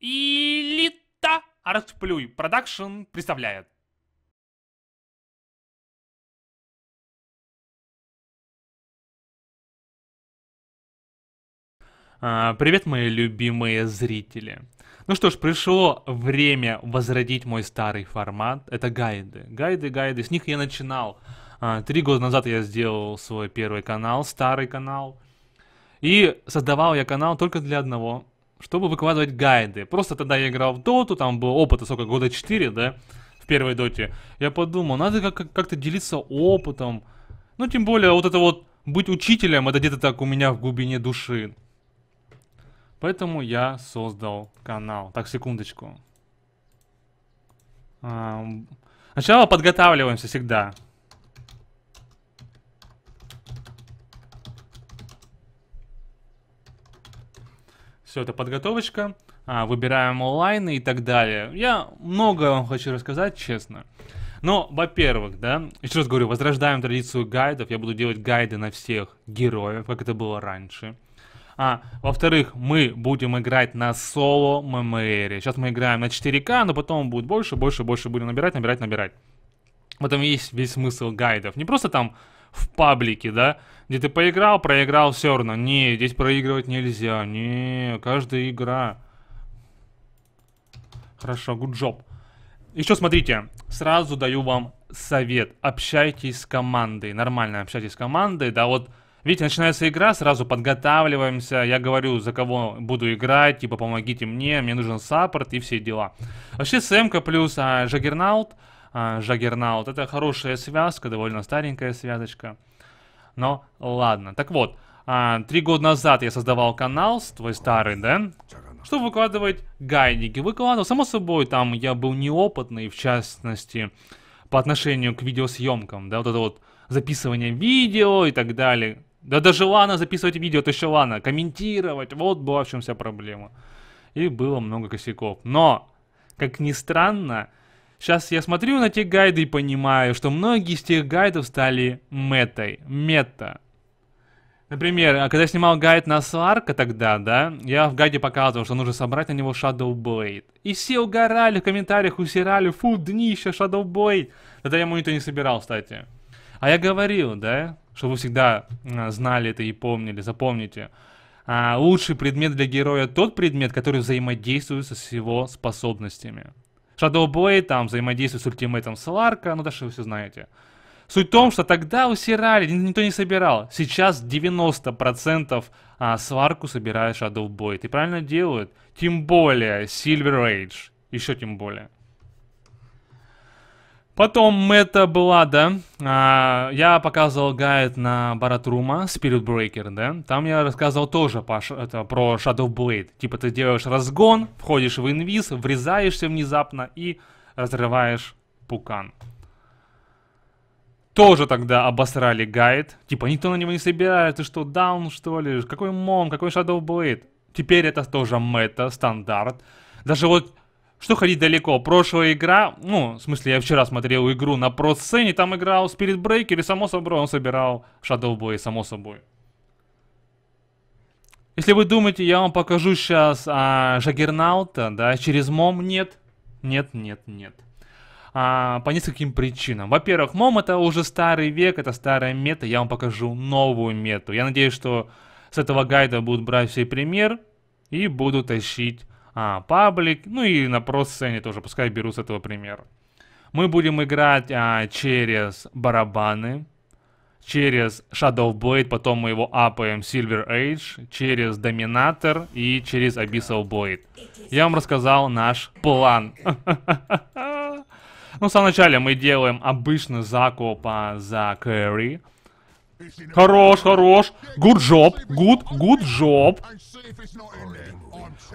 Элита Артплюй Продакшн представляет. А, привет, мои любимые зрители. Ну что ж, пришло время возродить мой старый формат. Это гайды. Гайды, гайды. С них я начинал. А, три года назад я сделал свой первый канал, старый канал. И создавал я канал только для одного чтобы выкладывать гайды. Просто тогда я играл в доту, там был опыт, сколько, года 4, да, в первой доте. Я подумал, надо как- то делиться опытом. Ну, тем более, вот это вот, быть учителем, это где-то так у меня в глубине души. Поэтому я создал канал. Так, секундочку. Сначала подготавливаемся всегда. все это подготовочка, а, выбираем онлайн и так далее. Я много вам хочу рассказать, честно. Но, во-первых, да, еще раз говорю, возрождаем традицию гайдов. Я буду делать гайды на всех героев, как это было раньше. А, во-вторых, мы будем играть на соло ММР. Сейчас мы играем на 4К, но потом будет больше, больше, больше будем набирать, набирать, набирать. В этом есть весь смысл гайдов. Не просто там в паблике, да, где ты поиграл, проиграл все равно. Не, здесь проигрывать нельзя. Не, каждая игра. Хорошо, good job. Еще смотрите, сразу даю вам совет. Общайтесь с командой, нормально общайтесь с командой, да, вот... Видите, начинается игра, сразу подготавливаемся, я говорю, за кого буду играть, типа помогите мне, мне нужен саппорт и все дела. Вообще СМК плюс а, Жагернаут, Жагернаут. Это хорошая связка, довольно старенькая связочка. Но ладно. Так вот, а, три года назад я создавал канал, твой старый, да? Чтобы выкладывать гайдики. Выкладывал, само собой, там я был неопытный, в частности, по отношению к видеосъемкам, да, вот это вот записывание видео и так далее. Да даже ладно записывать видео, то еще ладно, комментировать, вот была в чем вся проблема. И было много косяков. Но, как ни странно, Сейчас я смотрю на те гайды и понимаю, что многие из тех гайдов стали метой. Мета. Например, а когда я снимал гайд на Сларка тогда, да, я в гайде показывал, что нужно собрать на него Shadow Blade. И все угорали в комментариях, усирали, фу, днище, Shadow Blade. Тогда я монитор не собирал, кстати. А я говорил, да, чтобы вы всегда а, знали это и помнили, запомните. А лучший предмет для героя тот предмет, который взаимодействует со его способностями. Shadow Blade, там, взаимодействие с ультимейтом Соларка, ну, дальше вы все знаете. Суть в том, что тогда усирали, никто не собирал. Сейчас 90% а, сварку собирает Shadow Blade. И правильно делают. Тем более Silver Rage. Еще тем более. Потом это была, да, а, я показывал гайд на Баратрума, Spirit Breaker, да, там я рассказывал тоже по, это, про Shadow Blade. Типа ты делаешь разгон, входишь в инвиз, врезаешься внезапно и разрываешь пукан. Тоже тогда обосрали гайд, типа никто на него не собирает, ты что, даун что ли, какой мом, какой Shadow Blade. Теперь это тоже мета, стандарт. Даже вот что ходить далеко? Прошлая игра, ну, в смысле, я вчера смотрел игру на про-сцене, там играл Spirit Breaker, и само собой он собирал Shadow Boy, само собой. Если вы думаете, я вам покажу сейчас а, Жагернаута, да, через мом, нет, нет, нет, нет. А, по нескольким причинам. Во-первых, мом это уже старый век, это старая мета, я вам покажу новую мету. Я надеюсь, что с этого гайда будут брать все пример и будут тащить а, паблик, ну и на про-сцене тоже, пускай беру с этого пример. Мы будем играть а, через барабаны, через Shadow Blade, потом мы его апаем Silver Age, через Доминатор и через Abyssal Blade. Я вам рассказал наш план. Ну, в самом начале мы делаем обычный закуп а, за Кэрри. Хорош, хорош. Good job, good, good job.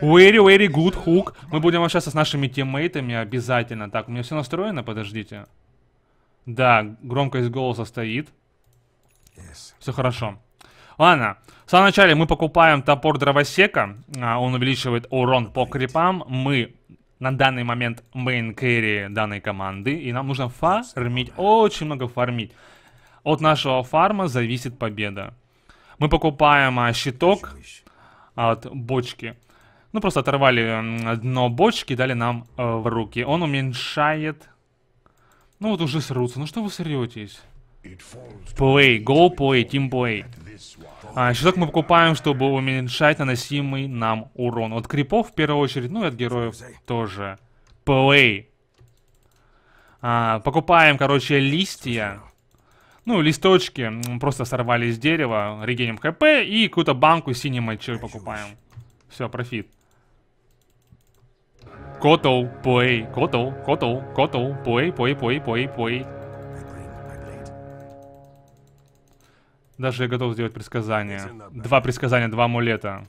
Very, very good hook. Мы будем общаться с нашими тиммейтами обязательно. Так, у меня все настроено, подождите. Да, громкость голоса стоит. Все хорошо. Ладно, в самом начале мы покупаем топор дровосека. А, он увеличивает урон по крипам. Мы на данный момент мейн керри данной команды. И нам нужно фармить, очень много фармить. От нашего фарма зависит победа. Мы покупаем а, щиток от бочки. Ну, просто оторвали дно бочки, дали нам э, в руки. Он уменьшает... Ну, вот уже срутся. Ну, что вы сретесь? Play, go play, team play. А, щиток мы покупаем, чтобы уменьшать наносимый нам урон. От крипов в первую очередь, ну и от героев тоже. Play. А, покупаем, короче, листья. Ну, листочки просто сорвали из дерева, регеним хп и какую-то банку синей мочой покупаем. Все, профит. Котл, бой, котл, котл, котл, бой, бой, бой, бой, бой. Даже я готов сделать предсказание. Два предсказания, два амулета.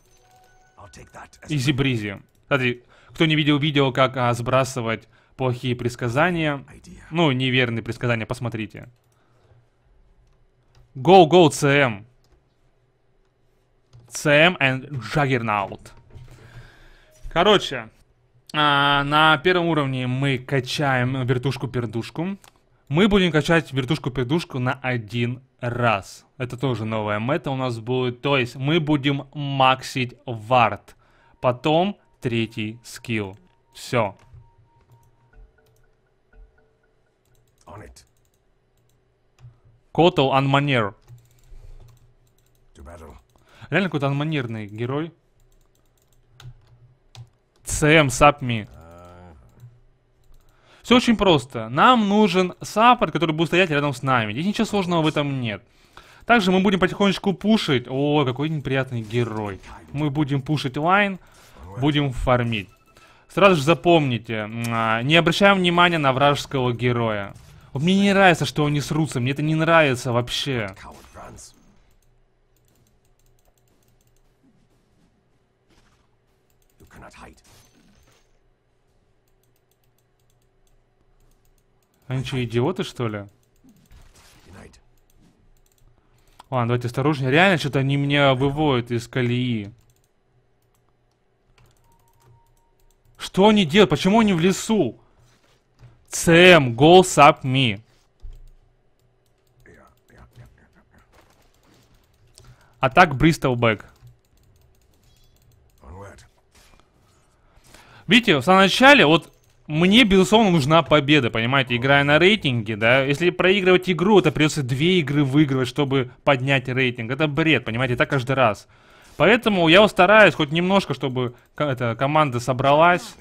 Изи-бризи. Кстати, кто не видел видео, как а, сбрасывать плохие предсказания, ну, неверные предсказания, посмотрите. Go, go, CM. CM and Juggernaut. Короче, а, на первом уровне мы качаем вертушку-пердушку. Мы будем качать вертушку-пердушку на один раз. Это тоже новая мета у нас будет. То есть мы будем максить вард. Потом третий скилл. Все. Котл Анманер. Реально какой-то анманерный герой. SAM SAPME. Все очень просто. Нам нужен саппорт, который будет стоять рядом с нами. Здесь ничего сложного в этом нет. Также мы будем потихонечку пушить. О, какой неприятный герой. Мы будем пушить лайн, будем фармить. Сразу же запомните, а, не обращаем внимания на вражеского героя. мне не нравится, что они срутся, мне это не нравится вообще. Они что, идиоты, что ли? Ладно, давайте осторожнее. Реально, что-то они меня выводят из колеи. Что они делают? Почему они в лесу? CM, goals up me. Атак Бристол Бэк. Видите, в самом начале, вот мне, безусловно, нужна победа, понимаете, играя на рейтинге, да. Если проигрывать игру, это придется две игры выигрывать, чтобы поднять рейтинг. Это бред, понимаете, так каждый раз. Поэтому я стараюсь хоть немножко, чтобы эта команда собралась.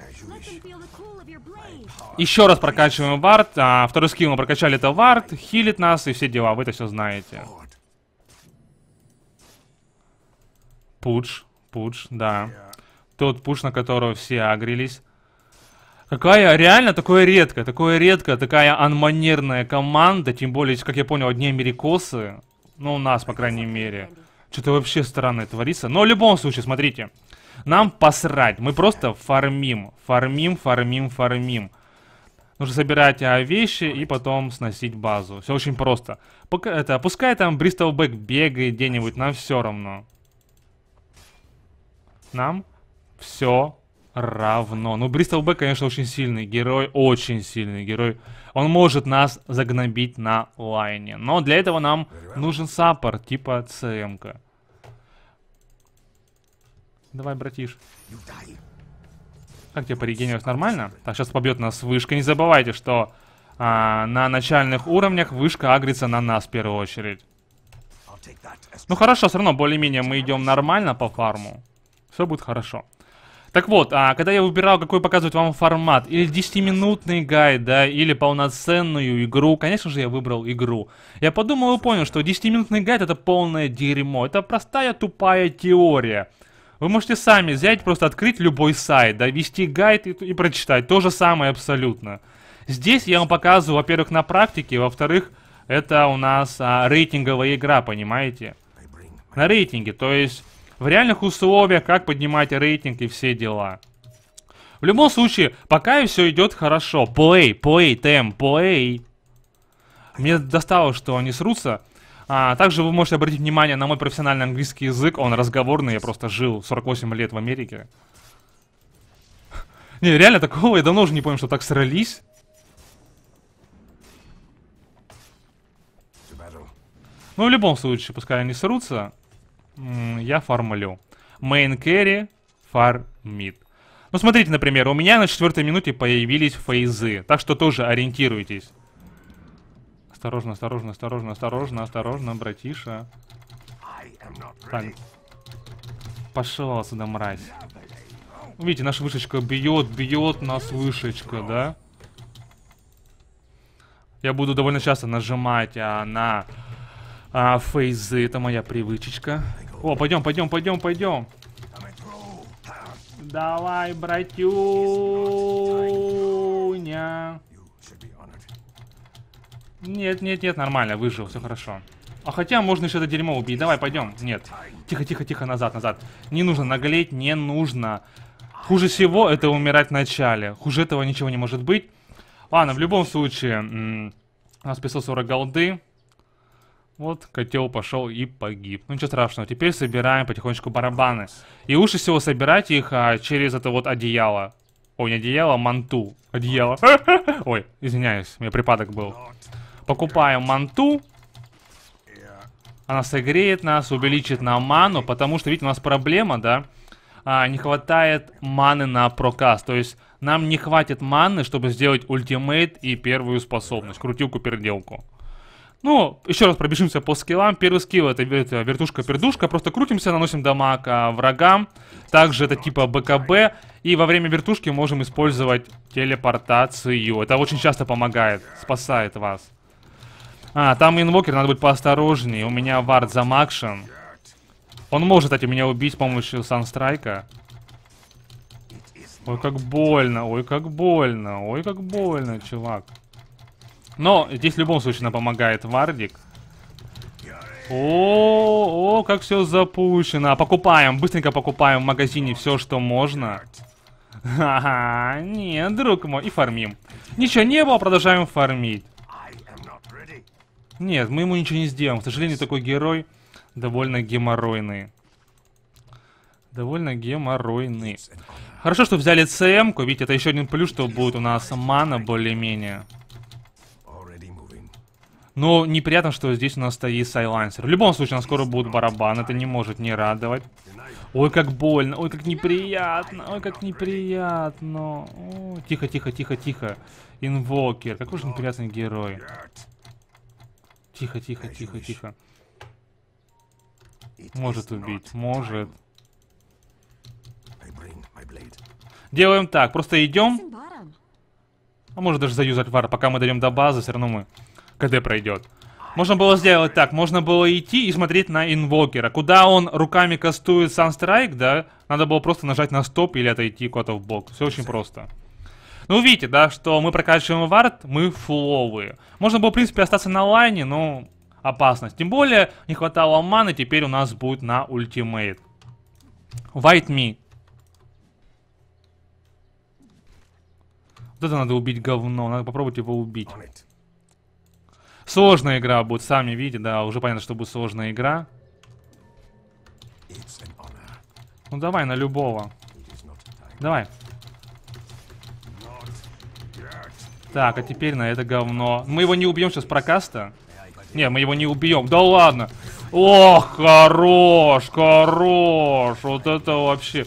Еще раз прокачиваем вард. А, второй скилл мы прокачали, это вард. Хилит нас и все дела, вы это все знаете. Пудж, пудж, да. Тот пуш, на которого все агрились. Какая реально такое редко, такое редко, такая анманерная команда, тем более, как я понял, одни америкосы, ну у нас, по крайней мере, что-то вообще странное творится. Но в любом случае, смотрите, нам посрать, мы просто фармим, фармим, фармим, фармим. Нужно собирать а вещи и потом сносить базу. Все очень просто. Пока, это, пускай там Бристолбэк бегает где-нибудь, нам все равно. Нам все равно. Ну, Бристол Б, конечно, очень сильный герой, очень сильный герой. Он может нас загнобить на лайне. Но для этого нам нужен саппорт, типа ЦМК. Давай, братиш. Как тебе порегенерировать? Нормально? Так, сейчас побьет нас вышка. Не забывайте, что а, на начальных уровнях вышка агрится на нас в первую очередь. Ну хорошо, все равно более-менее мы идем нормально по фарму. Все будет хорошо. Так вот, а, когда я выбирал, какой показывать вам формат, или 10-минутный гайд, да, или полноценную игру, конечно же, я выбрал игру. Я подумал и понял, что 10-минутный гайд это полное дерьмо, это простая тупая теория. Вы можете сами взять, просто открыть любой сайт, да, вести гайд и, и прочитать, то же самое абсолютно. Здесь я вам показываю, во-первых, на практике, во-вторых, это у нас а, рейтинговая игра, понимаете? На рейтинге, то есть в реальных условиях, как поднимать рейтинг и все дела. В любом случае, пока и все идет хорошо. Плей, плей, тем, плей. Мне достало, что они срутся. А, также вы можете обратить внимание на мой профессиональный английский язык. Он разговорный, я просто жил 48 лет в Америке. Не, реально такого я давно уже не помню, что так срались. Ну, в любом случае, пускай они срутся я фармлю. Main carry, фар Ну, смотрите, например, у меня на четвертой минуте появились фейзы. Так что тоже ориентируйтесь. Осторожно, осторожно, осторожно, осторожно, осторожно, братиша. Так. Пошел сюда, мразь. Видите, наша вышечка бьет, бьет нас вышечка, да? Я буду довольно часто нажимать а, на а, фейзы. Это моя привычечка. О, пойдем, пойдем, пойдем, пойдем. Давай, братюня. Нет, нет, нет, нормально, выжил, все хорошо. А хотя можно еще это дерьмо убить. Давай, пойдем. Нет. Тихо, тихо, тихо, назад, назад. Не нужно наглеть, не нужно. Хуже всего это умирать в начале. Хуже этого ничего не может быть. Ладно, в любом случае, у нас 540 голды. Вот котел пошел и погиб. Ну ничего страшного. Теперь собираем потихонечку барабаны. И лучше всего собирать их а, через это вот одеяло. Ой, не одеяло, а манту. Одеяло. Ой, извиняюсь, у меня припадок был. Покупаем манту. Она согреет нас, увеличит нам ману, потому что, видите, у нас проблема, да? А, не хватает маны на прокаст. То есть нам не хватит маны, чтобы сделать ультимейт и первую способность. Крутилку-переделку. Ну, еще раз пробежимся по скиллам. Первый скилл это вертушка-пердушка. Просто крутимся, наносим дамаг а, врагам. Также это типа БКБ. И во время вертушки можем использовать телепортацию. Это очень часто помогает, спасает вас. А, там инвокер, надо быть поосторожнее. У меня вард замакшен. Он может, кстати, меня убить с помощью санстрайка. Ой, как больно, ой, как больно, ой, как больно, чувак. Но здесь в любом случае нам помогает Вардик. О, о, как все запущено. Покупаем, быстренько покупаем в магазине все, что можно. Ага, нет, друг мой, и фармим. Ничего не было, продолжаем фармить. Нет, мы ему ничего не сделаем. К сожалению, такой герой довольно геморройный. Довольно геморройный. Хорошо, что взяли ЦМ-ку. Видите, это еще один плюс, что будет у нас мана более-менее. Но неприятно, что здесь у нас стоит Сайлансер. В любом случае, у нас скоро будут барабан. Это не может не радовать. Ой, как больно. Ой, как неприятно. Ой, как неприятно. тихо, тихо, тихо, тихо. Инвокер. Какой же неприятный герой. Тихо, тихо, тихо, тихо. Может убить. Может. Делаем так. Просто идем. А может даже заюзать вар. Пока мы дойдем до базы, все равно мы КД пройдет. Можно было сделать так, можно было идти и смотреть на инвокера. Куда он руками кастует санстрайк, да, надо было просто нажать на стоп или отойти куда-то в бок. Все очень просто. Ну, видите, да, что мы прокачиваем вард, мы фуловые. Можно было, в принципе, остаться на лайне, но опасность. Тем более, не хватало маны, теперь у нас будет на ультимейт. White me. Вот это надо убить говно, надо попробовать его убить. Сложная игра будет, сами видите, да, уже понятно, что будет сложная игра. Ну давай на любого. Давай. Так, а теперь на это говно. Мы его не убьем сейчас прокаста. Не, мы его не убьем. Да ладно. Ох, хорош, хорош. Вот это вообще.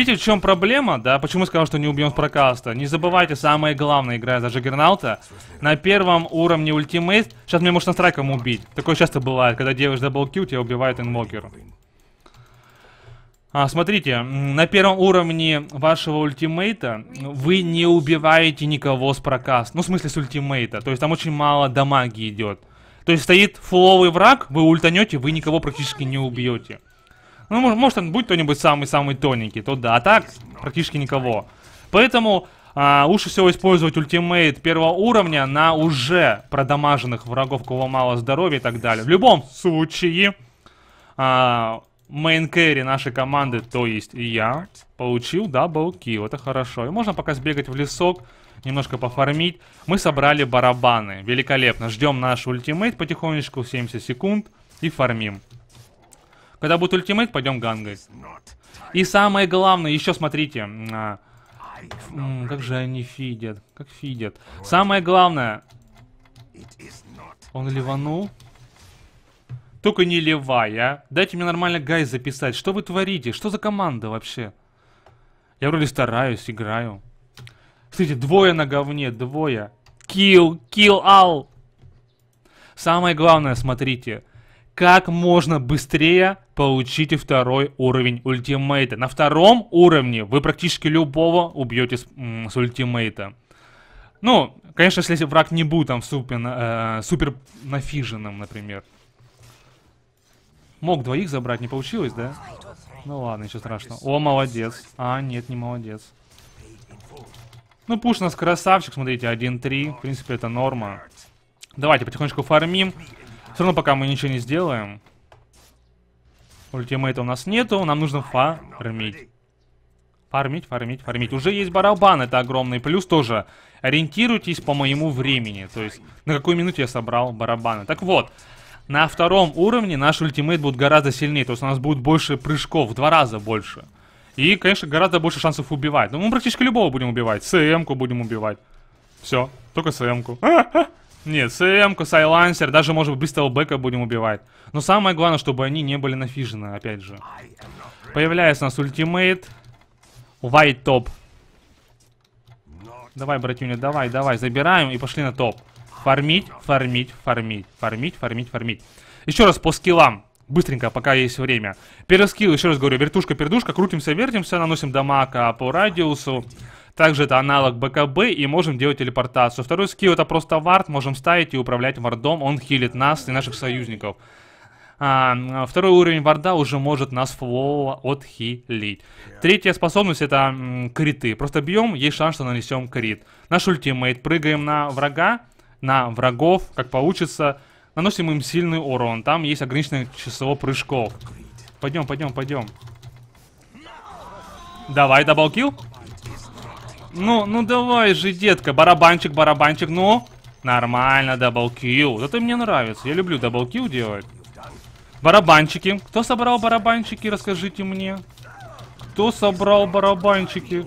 Видите, в чем проблема, да? Почему сказал, что не убьем с прокаста? Не забывайте, самое главное, играя за Джаггернаута, на первом уровне ультимейт, сейчас мне можно страйком убить. Такое часто бывает, когда делаешь даблкил, тебя убивает инвокер. А, смотрите, на первом уровне вашего ультимейта вы не убиваете никого с прокаст. Ну, в смысле, с ультимейта. То есть там очень мало дамаги идет. То есть стоит фуловый враг, вы ультанете, вы никого практически не убьете. Ну, может, он будет кто-нибудь самый-самый тоненький, то да. А так, практически никого. Поэтому а, лучше всего использовать ультимейт первого уровня на уже продамаженных врагов, у кого мало здоровья и так далее. В любом случае, а, мейн кэри нашей команды, то есть я, получил даблкил. Это хорошо. И можно пока сбегать в лесок, немножко пофармить. Мы собрали барабаны. Великолепно. Ждем наш ультимейт потихонечку, 70 секунд, и фармим. Когда будет ультимейт, пойдем гангать. И самое главное, еще смотрите. А, как же они фидят. Как фидят. Самое главное. Он ливанул? Только не левая. А. Дайте мне нормально гайз записать. Что вы творите? Что за команда вообще? Я вроде стараюсь, играю. Смотрите, двое на говне, двое. Килл, килл, ал. Самое главное, смотрите как можно быстрее получите второй уровень ультимейта. На втором уровне вы практически любого убьете с, с ультимейта. Ну, конечно, если враг не будет там супер, э, супер нафиженным, например. Мог двоих забрать, не получилось, да? Ну ладно, ничего страшного. О, молодец. А, нет, не молодец. Ну, пуш у нас красавчик, смотрите, 1-3. В принципе, это норма. Давайте потихонечку фармим. Все равно пока мы ничего не сделаем. Ультимейта у нас нету, нам нужно фармить. Фармить, фармить, фармить. Уже есть барабан, это огромный плюс тоже. Ориентируйтесь по моему времени, то есть на какую минуту я собрал барабаны. Так вот, на втором уровне наш ультимейт будет гораздо сильнее, то есть у нас будет больше прыжков, в два раза больше. И, конечно, гораздо больше шансов убивать. Ну, мы практически любого будем убивать. СМ-ку будем убивать. Все, только СМ-ку. Нет, СМ-ку, Сайлансер, даже, может быть, Стелбека будем убивать. Но самое главное, чтобы они не были нафижены, опять же. Появляется у нас ультимейт. White топ. Давай, братюня, давай, давай, забираем и пошли на топ. Фармить, фармить, фармить, фармить, фармить, фармить. Еще раз по скиллам. Быстренько, пока есть время. Первый скилл, еще раз говорю, вертушка-пердушка, крутимся, вертимся, наносим дамага по радиусу. Также это аналог БКБ и можем делать телепортацию. Второй скилл это просто вард, можем ставить и управлять вардом, он хилит нас и наших союзников. А, второй уровень варда уже может нас флоу отхилить. Третья способность это м, криты. Просто бьем, есть шанс, что нанесем крит. Наш ультимейт. Прыгаем на врага, на врагов, как получится. Наносим им сильный урон. Там есть ограниченное число прыжков. Пойдем, пойдем, пойдем. Давай, даблкил. Ну, ну давай же, детка. Барабанчик, барабанчик, ну. Нормально, даблкил. Это мне нравится. Я люблю даблкил делать. Барабанчики. Кто собрал барабанчики, расскажите мне. Кто собрал барабанчики?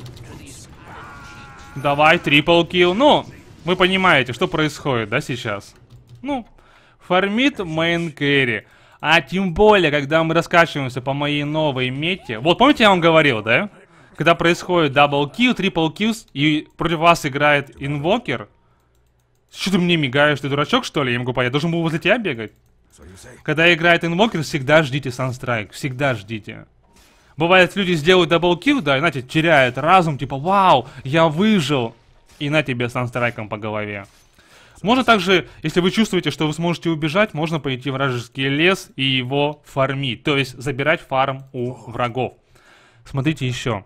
Давай, трипл килл. Ну, вы понимаете, что происходит, да, сейчас? Ну, фармит мейн кэрри. А тем более, когда мы раскачиваемся по моей новой мете. Вот, помните, я вам говорил, да? когда происходит дабл-килл, трипл-килл, и против вас играет инвокер, что ты мне мигаешь, ты дурачок, что ли? Я могу понять, я должен был возле тебя бегать. Когда играет инвокер, всегда ждите санстрайк, всегда ждите. Бывает, люди сделают даблкил, да, и, знаете, теряют разум, типа, вау, я выжил, и на тебе санстрайком по голове. Можно также, если вы чувствуете, что вы сможете убежать, можно пойти в вражеский лес и его фармить, то есть забирать фарм у врагов. Смотрите еще.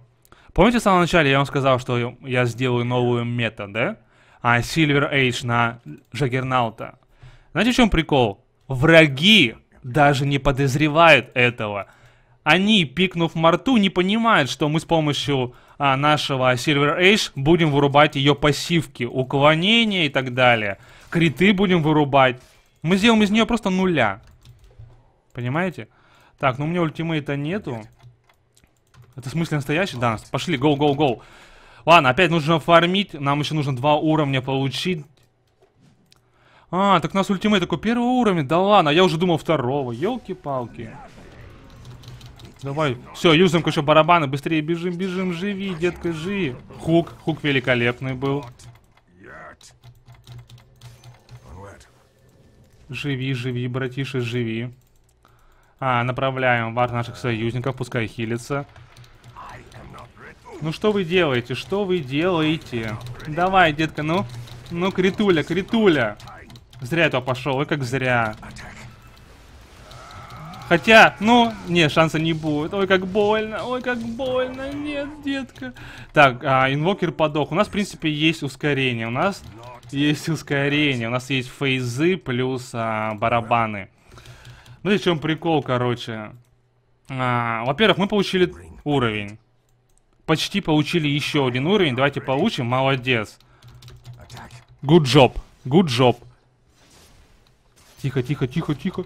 Помните в самом начале я вам сказал, что я сделаю новую мета, да? А Silver Age на Жагерналта. Знаете, в чем прикол? Враги даже не подозревают этого. Они, пикнув Марту, не понимают, что мы с помощью а, нашего Silver Age будем вырубать ее пассивки, уклонения и так далее. Криты будем вырубать. Мы сделаем из нее просто нуля. Понимаете? Так, ну у меня ультимейта нету. Это в смысле настоящий? Да, пошли, гоу, гоу, гоу. Ладно, опять нужно фармить. Нам еще нужно два уровня получить. А, так у нас ультимейт такой первого уровня. Да ладно, я уже думал второго. Елки-палки. Давай. Все, юзаем еще барабаны. Быстрее бежим, бежим. Живи, детка, живи. Хук. Хук великолепный был. Живи, живи, братиша, живи. А, направляем вар наших союзников, пускай хилится. Ну что вы делаете? Что вы делаете? Давай, детка, ну. Ну, критуля, критуля. Зря этого пошел, и как зря. Хотя, ну, не, шанса не будет. Ой, как больно, ой, как больно, нет, детка. Так, а, инвокер подох. У нас, в принципе, есть ускорение. У нас есть ускорение. У нас есть фейзы плюс а, барабаны. Ну, и в чем прикол, короче. А, Во-первых, мы получили уровень почти получили еще один уровень. Давайте получим. Молодец. Good job. Good job. Тихо, тихо, тихо, тихо.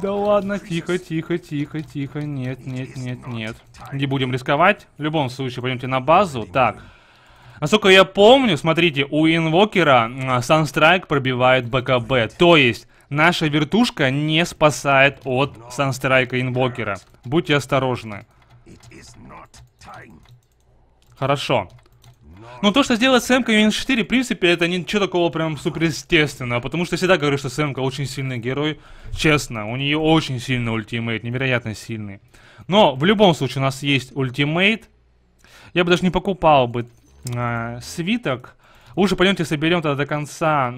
Да ладно, тихо, тихо, тихо, тихо. Нет, нет, нет, нет. Не будем рисковать. В любом случае, пойдемте на базу. Так. Насколько я помню, смотрите, у инвокера Санстрайк пробивает БКБ. То есть, наша вертушка не спасает от Санстрайка инвокера. Будьте осторожны. Хорошо. Но ну, то, что сделает Сэмка UN4, в принципе, это ничего такого прям суперестественного, потому что я всегда говорю, что Сэмка очень сильный герой. Честно, у нее очень сильный ультимейт, невероятно сильный. Но в любом случае у нас есть ультимейт. Я бы даже не покупал бы э, свиток. Лучше пойдемте соберем тогда до конца э,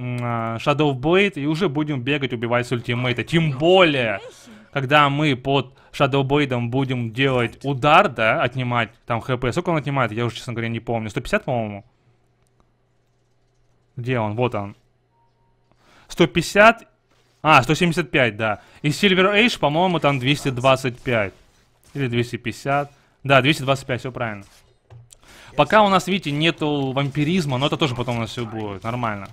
Shadow Blade и уже будем бегать, убивать с ультимейта. Тем более, когда мы под Shadowblade будем делать удар, да, отнимать там хп. Сколько он отнимает? Я уже, честно говоря, не помню. 150, по-моему? Где он? Вот он. 150. А, 175, да. И Silver Age, по-моему, там 225. Или 250. Да, 225, все правильно. Пока у нас, видите, нету вампиризма, но это тоже потом у нас все будет. Нормально.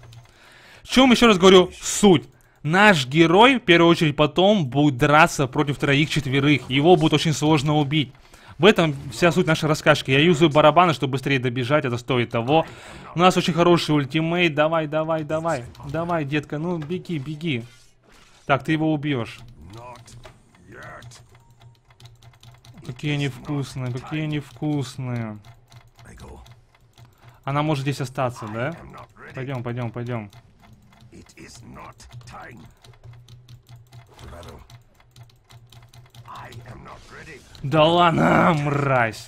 В чем, еще раз говорю, суть. Наш герой, в первую очередь, потом будет драться против троих-четверых. Его будет очень сложно убить. В этом вся суть нашей раскачки. Я юзаю барабаны, чтобы быстрее добежать, это стоит того. У нас очень хороший ультимейт. Давай, давай, давай. Давай, детка, ну беги, беги. Так, ты его убьешь. Какие они вкусные, какие они вкусные. Она может здесь остаться, да? Пойдем, пойдем, пойдем. It is not time. To battle. I am not ready. Да ладно, мразь.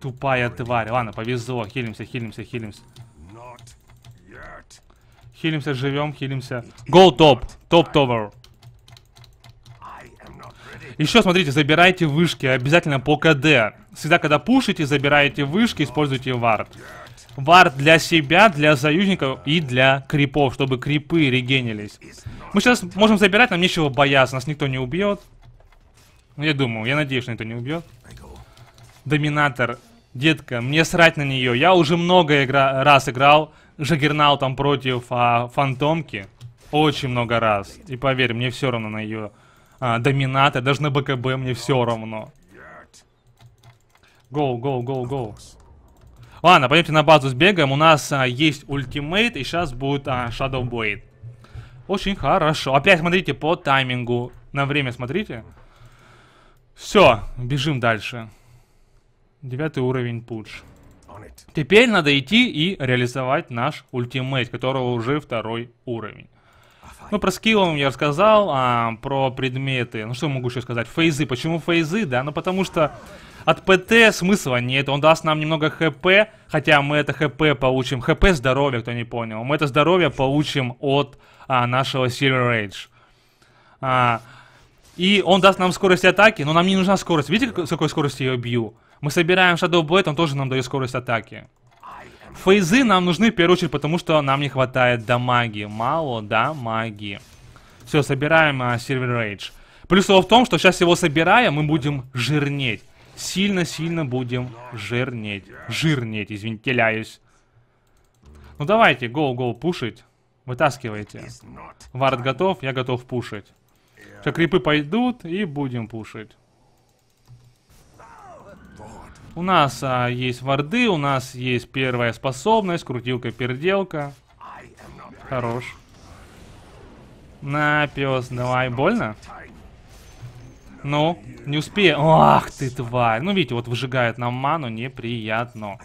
Тупая тварь. Ладно, повезло. Хилимся, хилимся, хилимся. Хилимся, живем, хилимся. Go топ, топ товар. Еще, смотрите, забирайте вышки обязательно по КД. Всегда, когда пушите, забираете вышки, используйте вард вард для себя, для союзников и для крипов, чтобы крипы регенились. Мы сейчас можем забирать, нам нечего бояться, нас никто не убьет. Ну, я думаю, я надеюсь, что никто не убьет. Доминатор, детка, мне срать на нее. Я уже много игра раз играл Жагернаутом против а, Фантомки. Очень много раз. И поверь, мне все равно на ее а, доминатор, даже на БКБ мне все равно. Гоу, гоу, гоу, гоу. Ладно, пойдемте на базу сбегаем. У нас а, есть ультимейт, и сейчас будет а, Shadow Blade. Очень хорошо. Опять смотрите по таймингу. На время смотрите. Все, бежим дальше. Девятый уровень пудж. Теперь надо идти и реализовать наш ультимейт, которого уже второй уровень. Ну, про скиллом я рассказал, а, про предметы. Ну, что я могу еще сказать? Фейзы. Почему фейзы, да? Ну, потому что от ПТ смысла нет, он даст нам немного ХП, хотя мы это ХП получим. ХП здоровья кто не понял. Мы это здоровье получим от а, нашего Silver Rage. А, и он даст нам скорость атаки, но нам не нужна скорость. Видите, как, с какой скоростью я бью? Мы собираем Shadow Blade, он тоже нам дает скорость атаки. Фейзы нам нужны в первую очередь, потому что нам не хватает дамаги. Мало дамаги. Все, собираем а, Silver Rage. Плюс в том, что сейчас его собирая, мы будем жирнеть сильно-сильно будем жирнеть. Жирнеть, извините, теляюсь. Ну давайте, гоу-гоу, пушить. Вытаскивайте. Вард готов, я готов пушить. Все, крипы пойдут и будем пушить. У нас а, есть варды, у нас есть первая способность, крутилка-перделка. Хорош. На, пес, давай, больно? Ну, не успею. Ах ты, тварь. Ну, видите, вот выжигает нам ману, неприятно.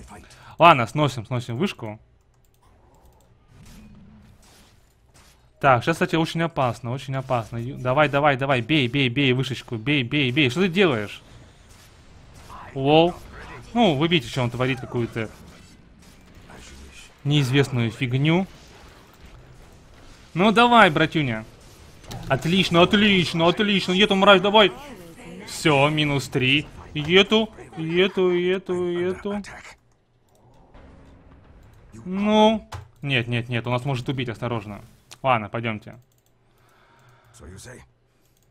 Ладно, сносим, сносим вышку. Так, сейчас, кстати, очень опасно, очень опасно. Давай, давай, давай, бей, бей, бей вышечку, бей, бей, бей. Что ты делаешь? Лол. Ну, вы видите, что он творит какую-то неизвестную фигню. Ну, давай, братюня. Отлично, отлично, отлично. Ету, мразь, давай. Все, минус три. Ету, ету, ету, ету. Ну. Нет, нет, нет, он нас может убить, осторожно. Ладно, пойдемте.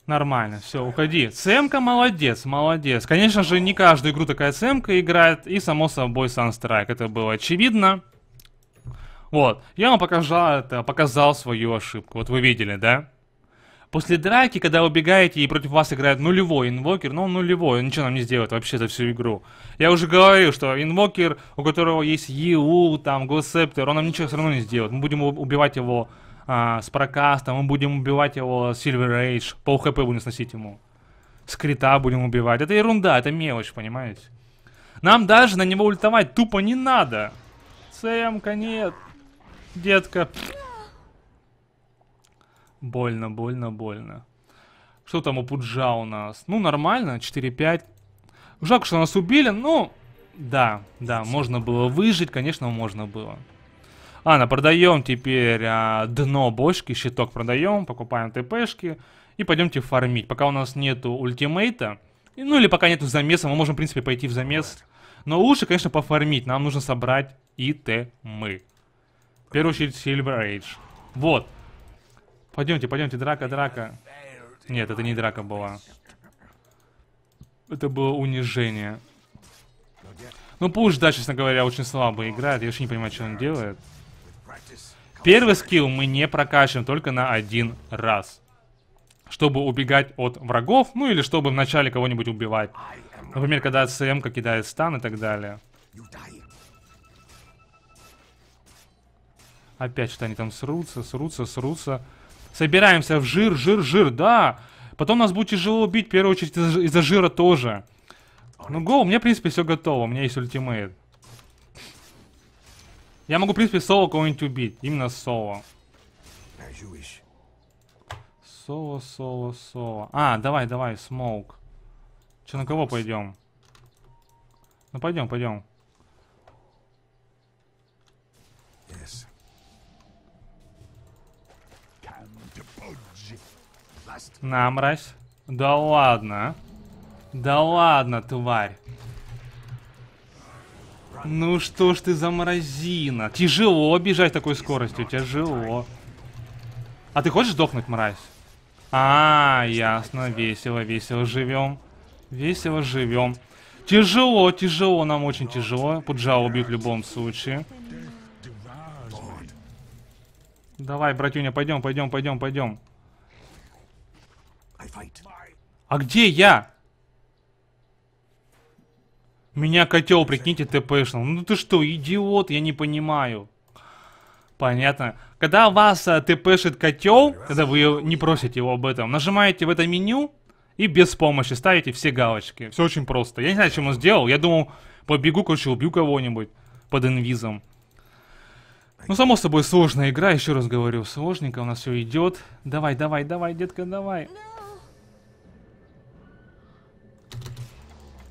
Нормально, все, уходи. Сэмка молодец, молодец. Конечно же, не каждую игру такая Сэмка играет, и само собой Sunsтрайк, это было очевидно. Вот, я вам показал, это, показал свою ошибку, вот вы видели, да? После драки, когда убегаете и против вас играет нулевой инвокер, ну он нулевой, он ничего нам не сделает вообще за всю игру. Я уже говорил, что инвокер, у которого есть ЕУ, там, Госсептер, он нам ничего все равно не сделает. Мы будем убивать его а, с прокастом, мы будем убивать его Silver Age, пол хп будем сносить ему. Скрита будем убивать. Это ерунда, это мелочь, понимаете? Нам даже на него ультовать тупо не надо. Сэм, конец. Детка. Больно, больно, больно. Что там у Пуджа у нас? Ну, нормально, 4-5. Жалко, что нас убили, но... Ну, да, да, можно было выжить, конечно, можно было. Ладно, продаем теперь а, дно бочки, щиток продаем, покупаем ТПшки и пойдемте типа фармить. Пока у нас нету ультимейта, ну или пока нету замеса, мы можем, в принципе, пойти в замес. Но лучше, конечно, пофармить. Нам нужно собрать ИТ мы. В первую очередь Silver Age. Вот. Пойдемте, пойдемте, драка, драка. Нет, это не драка была. Это было унижение. Ну, Пуш, да, честно говоря, очень слабо играет. Я вообще не понимаю, что он делает. Первый скилл мы не прокачиваем только на один раз. Чтобы убегать от врагов, ну или чтобы вначале кого-нибудь убивать. Например, когда СМ кидает стан и так далее. Опять что-то они там срутся, срутся, срутся. Собираемся в жир, жир, жир, да. Потом нас будет тяжело убить, в первую очередь из-за жира тоже. Ну, го, у меня, в принципе, все готово. У меня есть ультимейт. Я могу, в принципе, соло кого-нибудь убить. Именно соло. Соло, соло, соло. А, давай, давай, смоук. Че, на кого пойдем? Ну, пойдем, пойдем. На, мразь. Да ладно. Да ладно, тварь. Ну что ж ты за морозина? Тяжело бежать такой скоростью, тяжело. А ты хочешь сдохнуть, мразь? А, ясно, весело, весело живем. Весело живем. Тяжело, тяжело, нам очень тяжело. Пуджа убьют в любом случае. Давай, братюня, пойдем, пойдем, пойдем, пойдем. А где я? Меня котел, прикиньте, тпшнул. Ну ты что, идиот, я не понимаю. Понятно. Когда вас а, тпшит котел, когда вы не просите его об этом, нажимаете в это меню и без помощи ставите все галочки. Все очень просто. Я не знаю, чем он сделал. Я думал, побегу, короче, убью кого-нибудь под инвизом. Ну, само собой, сложная игра, еще раз говорю. Сложненько у нас все идет. Давай, давай, давай, детка, давай. No!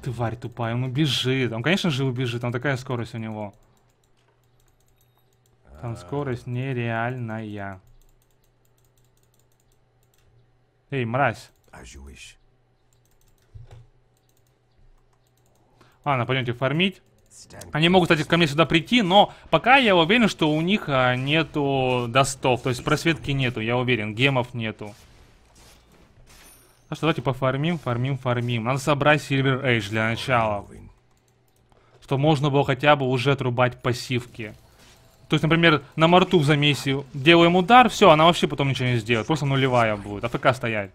Тварь тупая, он убежит. Он, конечно же, убежит. Там такая скорость у него. Там а. скорость нереальная. Эй, мразь. Ладно, пойдемте фармить. Они могут, кстати, ко мне сюда прийти, но пока я уверен, что у них а, нету достов. То есть просветки нету, я уверен. Гемов нету. Ну что, давайте пофармим, фармим, фармим. Надо собрать Silver Age для начала. Что можно было хотя бы уже отрубать пассивки. То есть, например, на морту в замесе делаем удар, все, она вообще потом ничего не сделает. Просто нулевая будет. АФК стоять.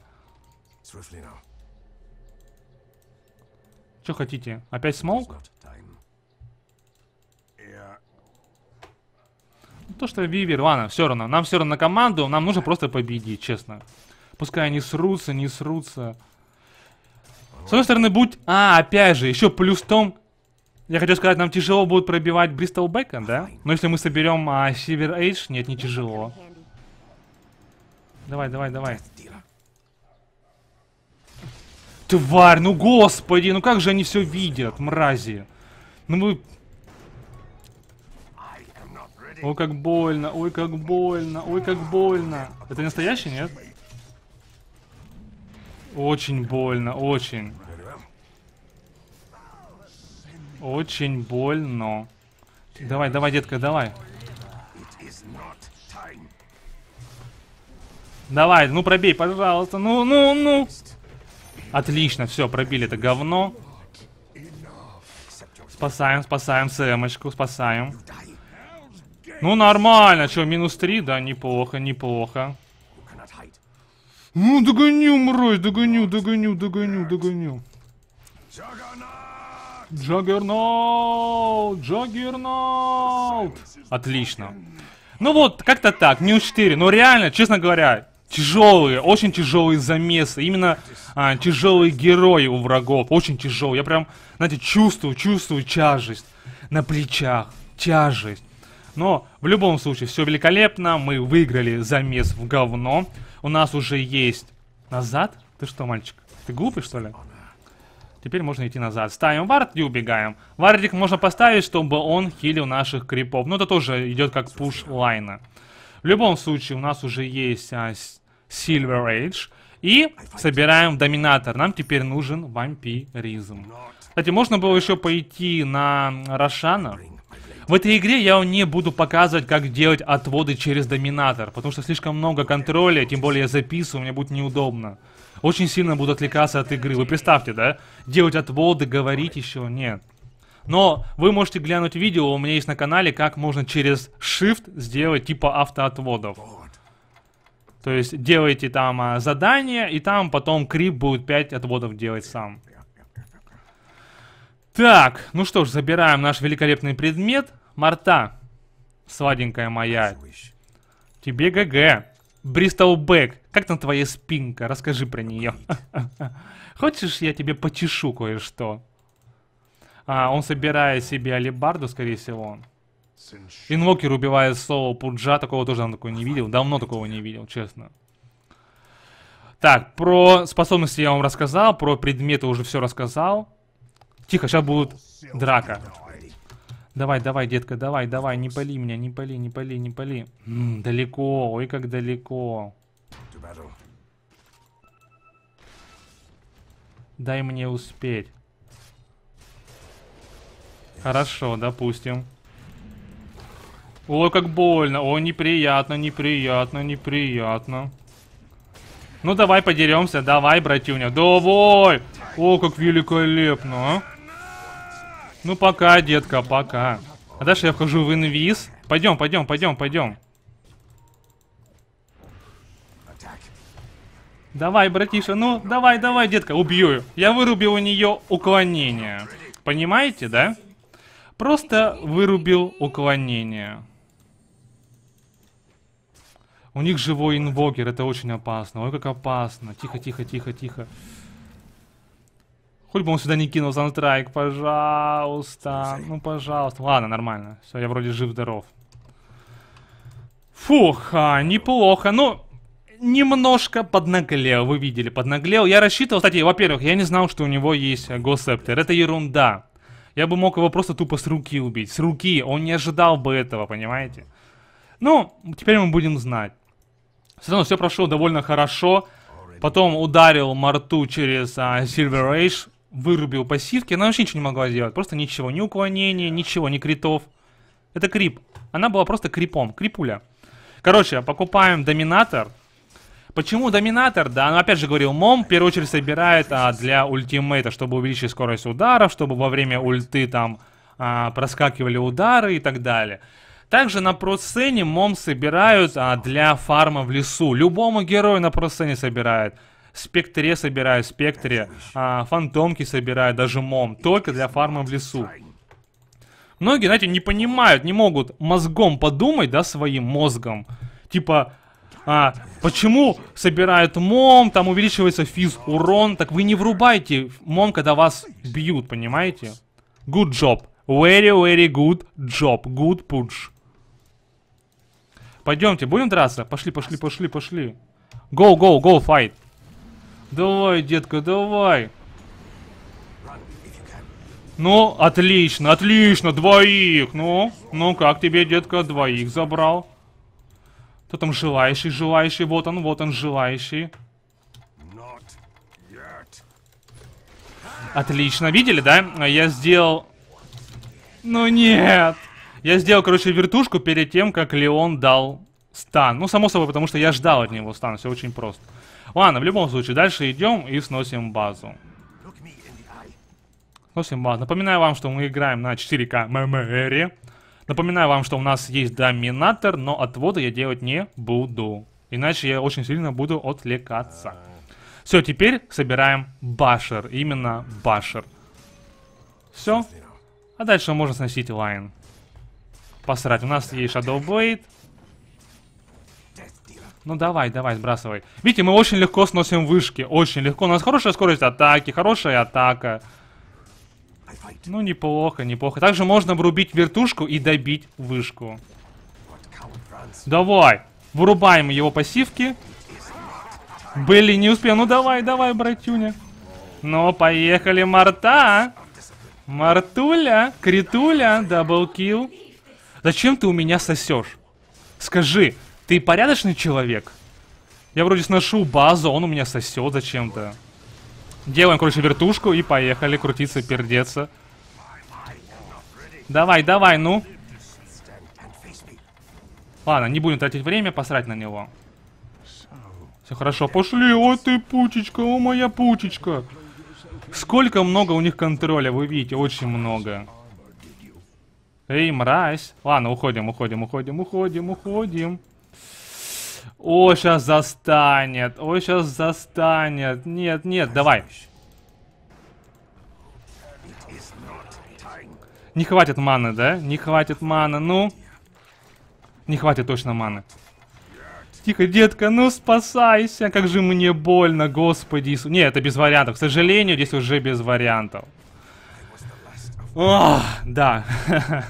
Что хотите? Опять смоук? Ну, то, что Вивер, ладно, все равно. Нам все равно на команду, нам нужно просто победить, честно. Пускай они срутся, не срутся. С одной стороны, будь... А, опять же, еще плюс в том... Я хочу сказать, нам тяжело будет пробивать Бристол Бэкон, да? Но если мы соберем а, Север Эйдж, нет, не тяжело. Давай, давай, давай. Тварь, ну господи, ну как же они все видят, мрази. Ну мы... Ой, как больно, ой, как больно, ой, как больно. Это настоящий, нет? Очень больно, очень. Очень больно. Давай, давай, детка, давай. Давай, ну пробей, пожалуйста. Ну, ну, ну. Отлично, все, пробили это говно. Спасаем, спасаем Сэмочку, спасаем. Ну, нормально. Что, минус 3? Да, неплохо, неплохо. Ну, догоню, мразь, догоню, догоню, догоню, догоню. Джаггернаут! Джаггернаут! Отлично. Ну вот, как-то так, минус 4. Но ну, реально, честно говоря, тяжелые, очень тяжелые замесы. Именно а, тяжелые герои у врагов. Очень тяжелые. Я прям, знаете, чувствую, чувствую тяжесть на плечах. Тяжесть. Но в любом случае, все великолепно. Мы выиграли замес в говно. У нас уже есть. Назад? Ты что, мальчик? Ты глупый, что ли? Теперь можно идти назад. Ставим вард и убегаем. Вардик можно поставить, чтобы он хилил наших крипов. Но ну, это тоже идет как пуш лайна. В любом случае, у нас уже есть а, Silver Age. И собираем доминатор. Нам теперь нужен вампиризм. Кстати, можно было еще пойти на Рошана. В этой игре я вам не буду показывать, как делать отводы через доминатор, потому что слишком много контроля, тем более я записываю, мне будет неудобно. Очень сильно буду отвлекаться от игры, вы представьте, да? Делать отводы, говорить еще, нет. Но вы можете глянуть видео, у меня есть на канале, как можно через Shift сделать типа автоотводов. То есть делаете там а, задание, и там потом Крип будет 5 отводов делать сам. Так, ну что ж, забираем наш великолепный предмет. Марта, сладенькая моя, тебе ГГ. Бристолбэк, как там твоя спинка? Расскажи про нее. Хочешь, я тебе почешу кое-что? А, он собирает себе алибарду, скорее всего. Инвокер убивает соло Пуджа, такого тоже он такого не видел. Давно такого не видел, честно. Так, про способности я вам рассказал, про предметы уже все рассказал. Тихо, сейчас будут драка. Давай, давай, детка, давай, давай, не пали меня, не пали, не пали, не пали. М -м, далеко, ой, как далеко. Дай мне успеть. Хорошо, допустим. О, как больно. О, неприятно, неприятно, неприятно. Ну, давай подеремся. Давай, братюня. Давай. О, как великолепно, а. Ну пока, детка, пока. А дальше я вхожу в инвиз. Пойдем, пойдем, пойдем, пойдем. Давай, братиша, ну, давай, давай, детка, убью. Я вырубил у нее уклонение. Понимаете, да? Просто вырубил уклонение. У них живой инвокер, это очень опасно. Ой, как опасно. Тихо, тихо, тихо, тихо. Хоть бы он сюда не кинул Санстрайк, пожалуйста. Ну, пожалуйста. Ладно, нормально. Все, я вроде жив-здоров. Фух, а, неплохо. Ну, немножко поднаглел, вы видели, поднаглел. Я рассчитывал, кстати, во-первых, я не знал, что у него есть э, Госсептер. Это ерунда. Я бы мог его просто тупо с руки убить. С руки. Он не ожидал бы этого, понимаете? Ну, теперь мы будем знать. Все равно все прошло довольно хорошо. Потом ударил Марту через а, Silver вырубил пассивки, она вообще ничего не могла сделать. Просто ничего, ни уклонения, ничего, ни критов. Это крип. Она была просто крипом, крипуля. Короче, покупаем доминатор. Почему доминатор? Да, ну опять же говорил, мом в первую очередь собирает а, для ультимейта, чтобы увеличить скорость ударов, чтобы во время ульты там а, проскакивали удары и так далее. Также на просцене мом собирают а, для фарма в лесу. Любому герою на просцене собирают. собирает. Спектре собираю, Спектре. А, фантомки собираю, даже Мом. Только для фарма в лесу. Многие, знаете, не понимают, не могут мозгом подумать, да, своим мозгом. Типа, а, почему собирают мом, там увеличивается физ, урон. Так вы не врубайте мом, когда вас бьют, понимаете? Good job. Very, very good job. Good push. Пойдемте, будем драться? Пошли, пошли, пошли, пошли. Go, go, go, fight. Давай, детка, давай. Ну, отлично, отлично, двоих. Ну, ну как тебе, детка, двоих забрал? Кто там желающий, желающий, вот он, вот он, желающий. Отлично, видели, да? Я сделал... Ну нет! Я сделал, короче, вертушку перед тем, как Леон дал стан. Ну, само собой, потому что я ждал от него стан, все очень просто. Ладно, в любом случае, дальше идем и сносим базу. Сносим базу. Напоминаю вам, что мы играем на 4К ММР. Напоминаю вам, что у нас есть доминатор, но отвода я делать не буду. Иначе я очень сильно буду отвлекаться. Все, теперь собираем башер. Именно башер. Все. А дальше можно сносить лайн. Посрать. У нас есть Shadow Blade. Ну давай, давай, сбрасывай. Видите, мы очень легко сносим вышки. Очень легко. У нас хорошая скорость атаки, хорошая атака. Ну, неплохо, неплохо. Также можно врубить вертушку и добить вышку. Давай. Вырубаем его пассивки. Были не успел. Ну давай, давай, братюня. Ну, поехали, Марта. Мартуля, Критуля, даблкил. Зачем ты у меня сосешь? Скажи, ты порядочный человек? Я вроде сношу базу, он у меня сосет зачем-то. Делаем, короче, вертушку и поехали крутиться, пердеться. Давай, давай, ну. Ладно, не будем тратить время, посрать на него. Все хорошо, пошли, о ты путечка, о моя путечка. Сколько много у них контроля, вы видите, очень много. Эй, мразь. Ладно, уходим, уходим, уходим, уходим, уходим. О, сейчас застанет. О, сейчас застанет. Нет, нет, давай. Не хватит маны, да? Не хватит маны, ну. Не хватит точно маны. Тихо, детка, ну спасайся. Как же мне больно, господи. Не, это без вариантов. К сожалению, здесь уже без вариантов. Ох, да.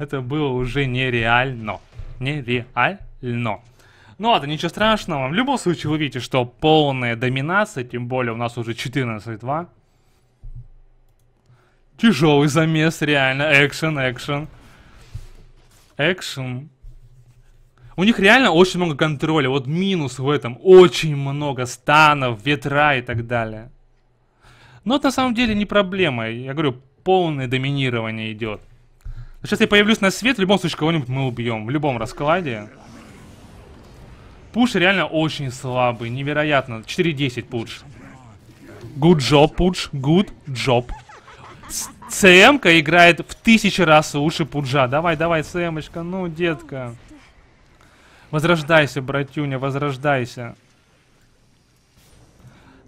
это было уже нереально. Нереально. Ну ладно, ничего страшного. В любом случае вы видите, что полная доминация, тем более у нас уже 14-2. Тяжелый замес, реально. Экшен, экшен. Экшен. У них реально очень много контроля. Вот минус в этом. Очень много станов, ветра и так далее. Но это на самом деле не проблема. Я говорю, полное доминирование идет. Сейчас я появлюсь на свет, в любом случае кого-нибудь мы убьем. В любом раскладе. Пуш реально очень слабый, невероятно. 4-10 пуш. Good job, пуш. Good job. ЦМ-ка играет в тысячи раз лучше пуджа. Давай, давай, ЦМ-очка. Ну, детка. Возрождайся, братюня, возрождайся.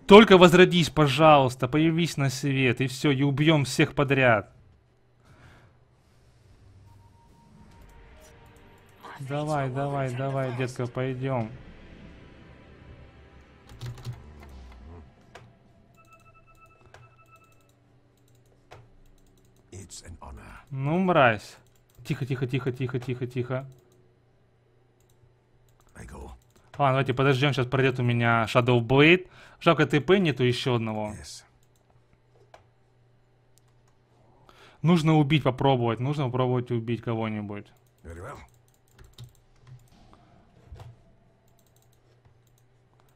Только возродись, пожалуйста, появись на свет, и все, и убьем всех подряд. Давай, давай, давай, детка, пойдем. Ну, мразь. Тихо, тихо, тихо, тихо, тихо, тихо. Ладно, давайте подождем, сейчас пройдет у меня Shadow Blade. Жалко ТП нету еще одного. Yes. Нужно убить, попробовать. Нужно попробовать убить кого-нибудь.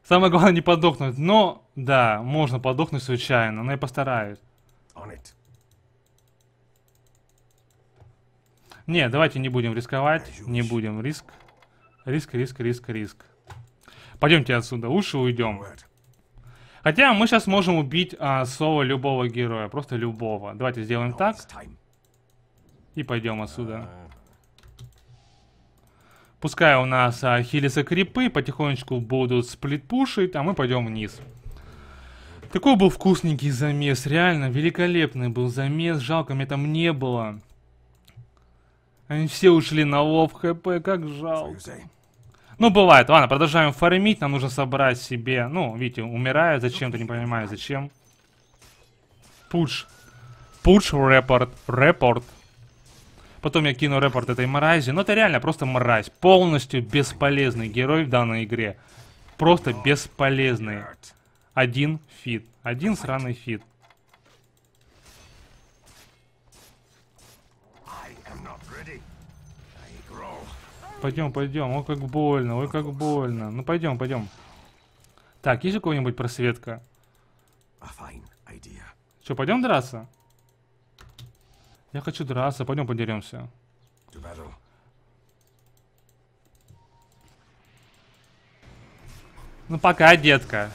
Самое главное не подохнуть, но, да, можно подохнуть случайно, но я постараюсь. Не, давайте не будем рисковать, не будем риск. Риск, риск, риск, риск. Пойдемте отсюда, лучше уйдем. Хотя мы сейчас можем убить а, Соло любого героя, просто любого. Давайте сделаем так. И пойдем отсюда. А. Пускай у нас а, хилятся крипы, потихонечку будут сплитпушить, а мы пойдем вниз. Такой был вкусненький замес, реально великолепный был замес, жалко, мне там не было. Они все ушли на лов хп, как жалко. Ну, бывает. Ладно, продолжаем фармить, нам нужно собрать себе... Ну, видите, умираю зачем-то, не понимаю, зачем. Пуш. Пуш, репорт, репорт. Потом я кину репорт этой мрази. Но ну, это реально просто мразь. Полностью бесполезный герой в данной игре. Просто бесполезный. Один фит. Один сраный фит. Пойдем, пойдем. Ой, как больно, ой, как больно. Ну, пойдем, пойдем. Так, есть у кого-нибудь просветка? Что, пойдем драться? Я хочу драться, пойдем подеремся. Ну пока, детка.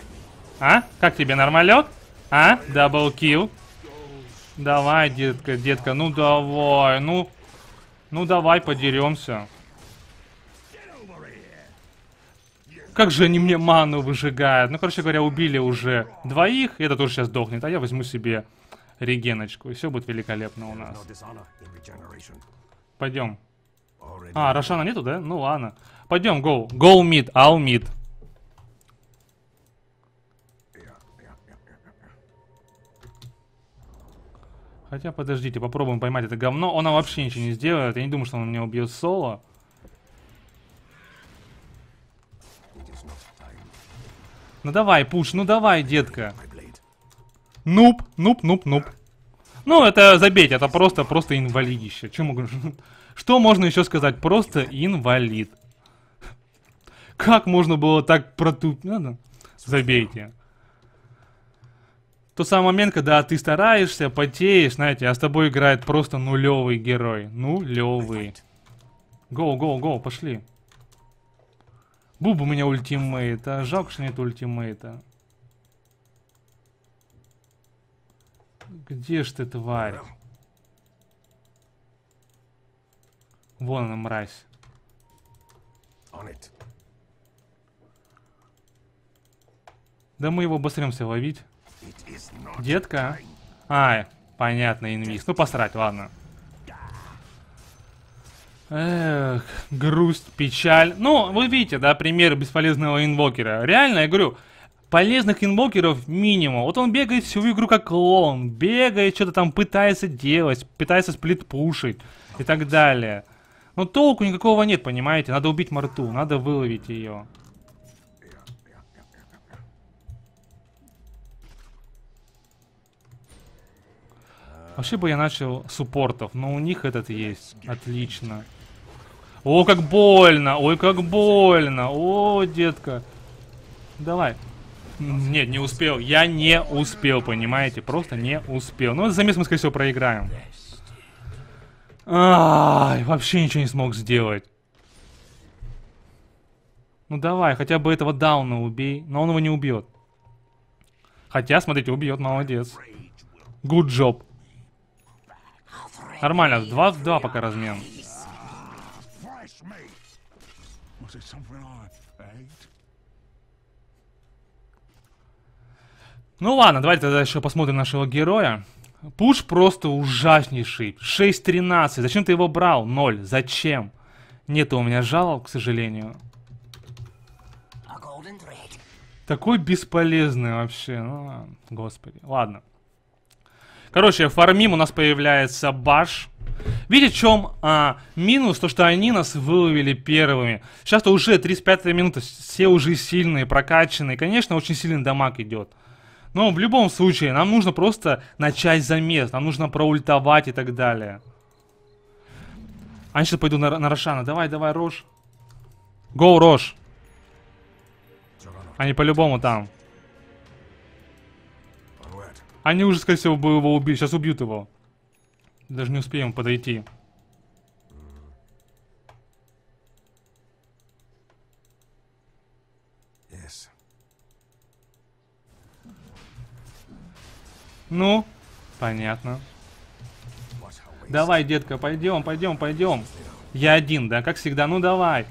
А? Как тебе, нормалек? А? Дабл килл. Давай, детка, детка, ну давай, ну... Ну давай, подеремся. Как же они мне ману выжигают. Ну, короче говоря, убили уже двоих. и Этот тоже сейчас дохнет, а я возьму себе регеночку, и все будет великолепно у нас. Пойдем. А, Рошана нету, да? Ну ладно. Пойдем, go. Go mid, all mid. Хотя, подождите, попробуем поймать это говно. Он нам вообще ничего не сделает. Я не думаю, что он меня убьет соло. Ну давай, пуш, ну давай, детка. Нуп, нуп, нуп, нуп. Ну, это забейте, это просто, просто инвалидище. Чем Что можно еще сказать? Просто инвалид. Как можно было так протупить? Надо. Ну, забейте. Тот самый момент, когда ты стараешься, потеешь, знаете, а с тобой играет просто нулевый герой. Нулевый. Гоу, гоу, гоу, пошли. Буб у меня ультимейт, а жалко, что нет ультимейта. Где ж ты, тварь? Вон она, мразь. Да мы его обосремся ловить. Детка. А, понятно, инвиз. Ну, посрать, ладно. Эх, грусть, печаль. Ну, вы видите, да, пример бесполезного инвокера. Реально, я говорю, Полезных инвокеров минимум. Вот он бегает всю игру как клон, Бегает, что-то там пытается делать. Пытается сплитпушить. И так далее. Но толку никакого нет, понимаете? Надо убить Марту. Надо выловить ее. Вообще бы я начал с суппортов, но у них этот есть. Отлично. О, как больно! Ой, как больно! О, детка! Давай. Нет, не успел. Я не успел, понимаете? Просто не успел. Но ну, замес мы, скорее всего, проиграем. Ай, вообще ничего не смог сделать. Ну давай, хотя бы этого дауна убей. Но он его не убьет. Хотя, смотрите, убьет, молодец. Good job. Нормально, 2 в 2 пока размен. Ну ладно, давайте тогда еще посмотрим нашего героя. Пуш просто ужаснейший. 6.13. Зачем ты его брал? Ноль. Зачем? Нету у меня жалоб, к сожалению. Такой бесполезный вообще. Ну ладно, господи. Ладно. Короче, фармим у нас появляется баш. Видите, в чем а, минус? То, что они нас выловили первыми. Сейчас-то уже 35 минута, все уже сильные, прокачанные. Конечно, очень сильный дамаг идет. Но в любом случае, нам нужно просто начать замес. Нам нужно проультовать и так далее. А я сейчас пойду на, на Рошана. Давай, давай, Рош. Гоу, Рош. Они по-любому там. Они уже, скорее всего, бы его убили. Сейчас убьют его. Даже не успеем подойти. Ну, понятно. Давай, детка, пойдем, пойдем, пойдем. Я один, да, как всегда, ну давай.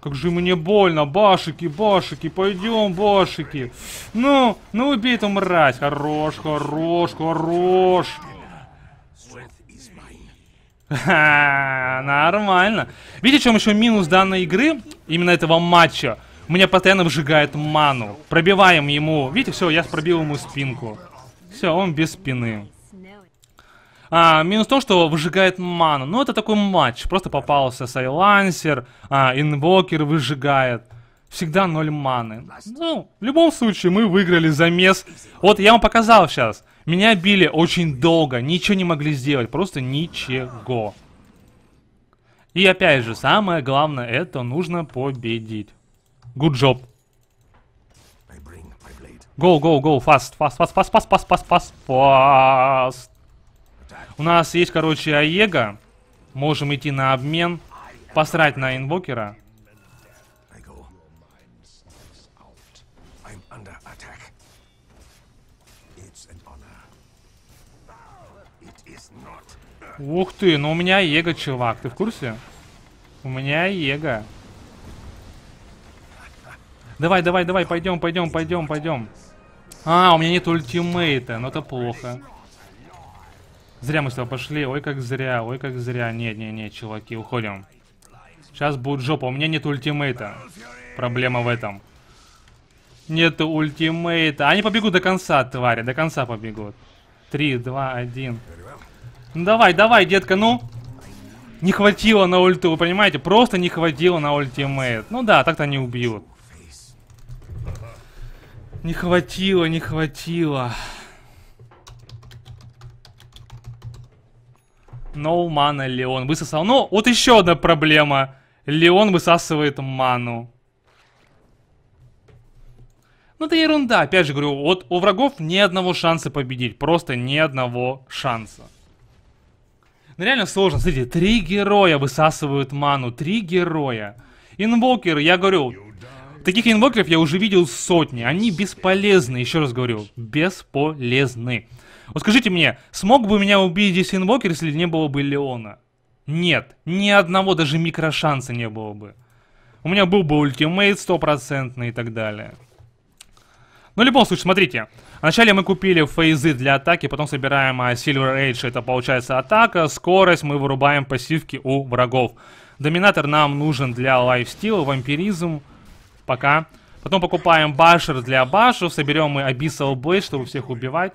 Как же мне больно, башики, башики, пойдем, башики. Ну, ну убей эту мразь. Хорош, хорош, хорош. Ха, нормально. Видите, в чем еще минус данной игры? Именно этого матча. Мне постоянно выжигает ману. Пробиваем ему. Видите, все, я пробил ему спинку. Все, он без спины. А, минус то, что выжигает ману. Ну, это такой матч. Просто попался Сайлансер, а, Инвокер выжигает. Всегда ноль маны. Ну, в любом случае, мы выиграли замес. Вот я вам показал сейчас. Меня били очень долго, ничего не могли сделать, просто ничего. И опять же, самое главное, это нужно победить. Good job. Go, go, go, fast, fast, fast, fast, fast, fast, fast, fast, fast. У нас есть, короче, Аега. Можем идти на обмен. Посрать на инвокера. Ух ты, ну у меня Ега, чувак, ты в курсе? У меня Ега. Давай, давай, давай, пойдем, пойдем, пойдем, пойдем. А, у меня нет ультимейта, но это плохо. Зря мы с тобой пошли, ой как зря, ой как зря. нет, нет, нет, чуваки, уходим. Сейчас будет жопа, у меня нет ультимейта. Проблема в этом. Нет ультимейта. Они а, побегут до конца, твари, до конца побегут. Три, два, один. Ну давай, давай, детка, ну. Не хватило на ульту, вы понимаете? Просто не хватило на ультимейт. Ну да, так-то они убьют. Не хватило, не хватило. No мана Леон высосал. Ну, вот еще одна проблема. Леон высасывает ману. Ну, это ерунда. Опять же говорю, вот у врагов ни одного шанса победить. Просто ни одного шанса. Ну, реально сложно. Смотрите, три героя высасывают ману. Три героя. Инвокер, я говорю, Таких инвокеров я уже видел сотни. Они бесполезны, еще раз говорю. Бесполезны. Вот скажите мне, смог бы меня убить здесь инвокер, если не было бы Леона? Нет, ни одного даже микрошанса не было бы. У меня был бы ультимейт стопроцентный и так далее. Ну, в любом случае, смотрите. Вначале мы купили фейзы для атаки, потом собираем а, Silver Age, это получается атака, скорость, мы вырубаем пассивки у врагов. Доминатор нам нужен для лайфстила, вампиризм пока. Потом покупаем башер для башу, соберем мы Abyssal Blade, чтобы всех убивать.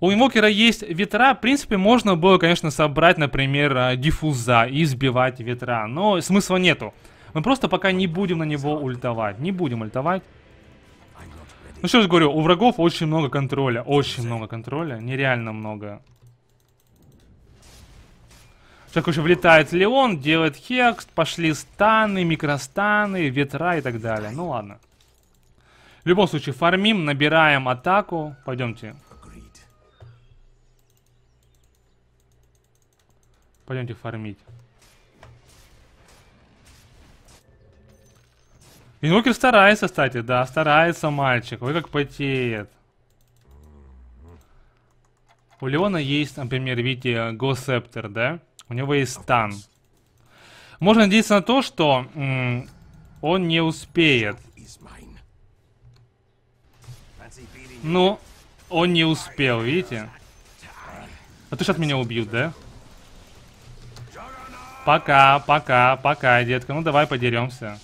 У инвокера есть ветра. В принципе, можно было, конечно, собрать, например, э, диффуза и сбивать ветра. Но смысла нету. Мы просто пока не будем на него ультовать. Не будем ультовать. Ну что же говорю, у врагов очень много контроля. Очень много контроля. Нереально много. Человек уже влетает Леон, делает хекст, пошли станы, микростаны, ветра и так далее. Ну ладно. В любом случае, фармим, набираем атаку. Пойдемте. Пойдемте фармить. Инвокер старается, кстати, да, старается мальчик. Вы как потеет. У Леона есть, например, видите, Госептер, да? У него есть стан. Можно надеяться на то, что он не успеет. Ну, он не успел, видите? А ты сейчас меня убьют, да? Пока, пока, пока, детка. Ну давай подеремся.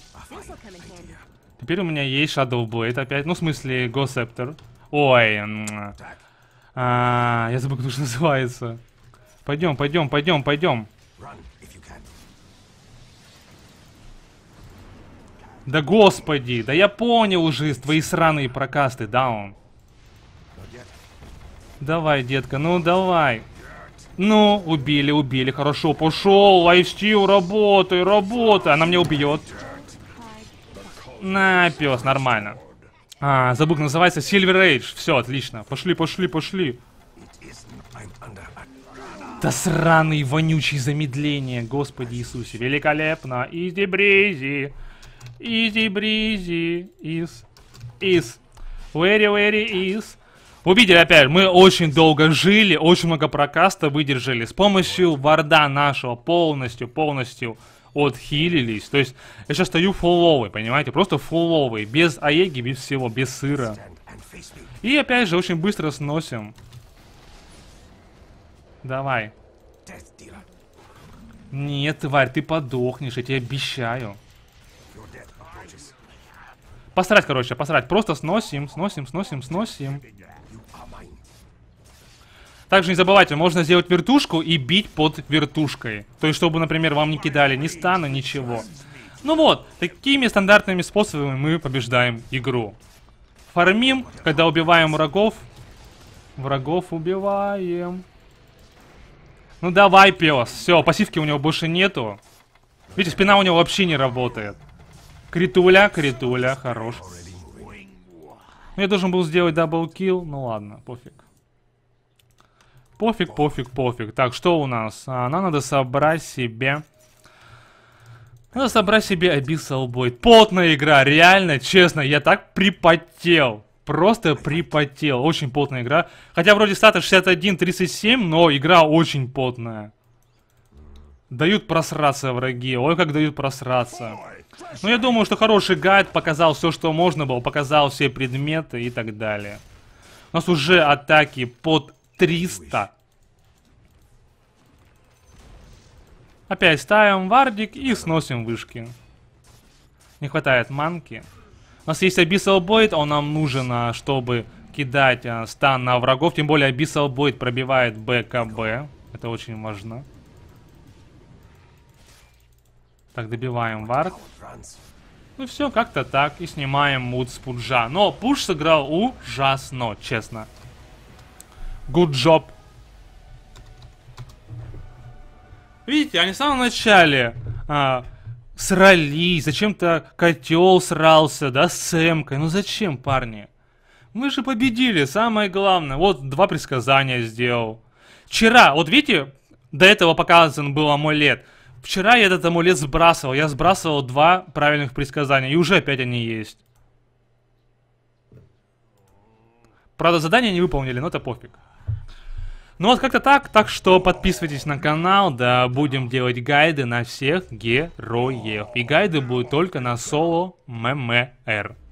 Теперь у меня есть Shadow Blade опять. Ну, в смысле, Go Scepter. Ой. А, я забыл, как это называется. Пойдем, пойдем, пойдем, пойдем. Да господи, да я понял уже твои сраные прокасты, он. Давай, детка, ну давай. Ну, убили, убили, хорошо, пошел, лайфстил, работай, работай. Она меня убьет. На, пес, нормально. А, забук называется Silver Age. Все, отлично. Пошли, пошли, пошли. Да сраный вонючий замедление, господи Иисусе. Великолепно. Изи бризи. Изи бризи. Из. Из. Where, where is. Увидели опять, мы очень долго жили, очень много прокаста выдержали. С помощью варда нашего полностью, полностью отхилились. То есть я сейчас стою фулловый, понимаете? Просто фулловый, без аеги, без всего, без сыра. И опять же очень быстро сносим Давай. Нет, тварь, ты подохнешь, я тебе обещаю. Посрать, короче, посрать. Просто сносим, сносим, сносим, сносим. Также не забывайте, можно сделать вертушку и бить под вертушкой. То есть, чтобы, например, вам не кидали ни стана, ничего. Ну вот, такими стандартными способами мы побеждаем игру. Фармим, когда убиваем врагов. Врагов убиваем. Ну давай, пес. Все, пассивки у него больше нету. Видите, спина у него вообще не работает. Критуля, критуля, хорош. Ну, я должен был сделать килл. ну ладно, пофиг. Пофиг, пофиг, пофиг. Так, что у нас? А, нам надо собрать себе... Надо собрать себе Abyssal Blade. Потная игра, реально, честно, я так припотел просто припотел. Очень потная игра. Хотя вроде стата 61-37, но игра очень потная. Дают просраться враги. Ой, как дают просраться. Ну, я думаю, что хороший гайд показал все, что можно было. Показал все предметы и так далее. У нас уже атаки под 300. Опять ставим вардик и сносим вышки. Не хватает манки. У нас есть Abyssal Blade, он нам нужен, а, чтобы кидать а, стан на врагов. Тем более Abyssal Blade пробивает БКБ. Это очень важно. Так, добиваем варк. Ну все, как-то так. И снимаем мут с пуджа. Но пуш сыграл ужасно, честно. Good job. Видите, они в самом начале а, срались, зачем-то котел срался, да, с Сэмкой. Ну зачем, парни? Мы же победили, самое главное. Вот два предсказания сделал. Вчера, вот видите, до этого показан был амулет. Вчера я этот амулет сбрасывал. Я сбрасывал два правильных предсказания. И уже опять они есть. Правда, задание не выполнили, но это пофиг. Ну вот как-то так, так что подписывайтесь на канал, да, будем делать гайды на всех героев. И гайды будут только на соло ММР.